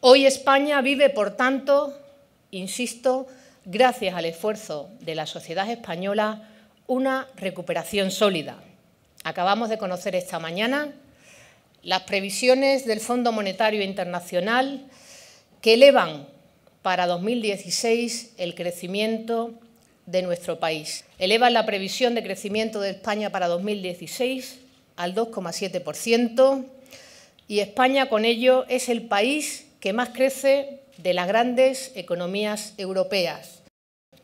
Hoy España vive, por tanto, insisto, gracias al esfuerzo de la sociedad española, una recuperación sólida. Acabamos de conocer esta mañana las previsiones del Fondo Monetario Internacional que elevan para 2016 el crecimiento de nuestro país. Elevan la previsión de crecimiento de España para 2016 al 2,7% y España con ello es el país que más crece de las grandes economías europeas.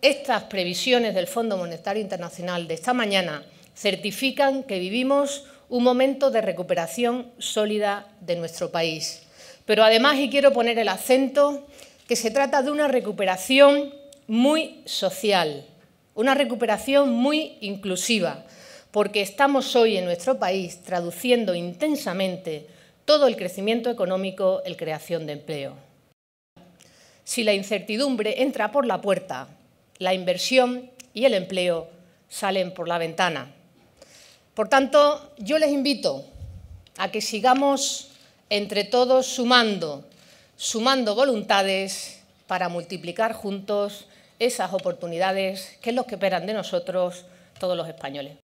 Estas previsiones del Fondo Monetario Internacional de esta mañana certifican que vivimos un momento de recuperación sólida de nuestro país. Pero además, y quiero poner el acento, que se trata de una recuperación muy social, una recuperación muy inclusiva, porque estamos hoy en nuestro país traduciendo intensamente todo el crecimiento económico en creación de empleo. Si la incertidumbre entra por la puerta, la inversión y el empleo salen por la ventana. Por tanto, yo les invito a que sigamos entre todos sumando, sumando voluntades para multiplicar juntos esas oportunidades, que es lo que esperan de nosotros todos los españoles.